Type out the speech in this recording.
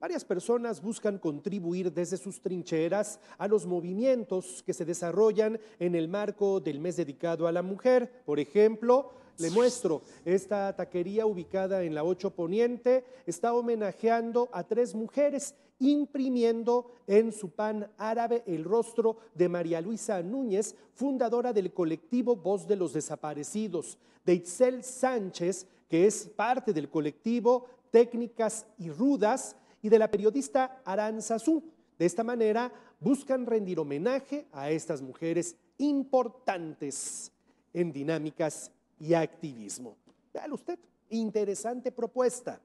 Varias personas buscan contribuir desde sus trincheras a los movimientos que se desarrollan en el marco del mes dedicado a la mujer. Por ejemplo, le muestro, esta taquería ubicada en la 8 Poniente está homenajeando a tres mujeres imprimiendo en su pan árabe el rostro de María Luisa Núñez, fundadora del colectivo Voz de los Desaparecidos, de Itzel Sánchez, que es parte del colectivo Técnicas y Rudas, y de la periodista Aranzazú. De esta manera buscan rendir homenaje a estas mujeres importantes en dinámicas y activismo. Vean usted, interesante propuesta.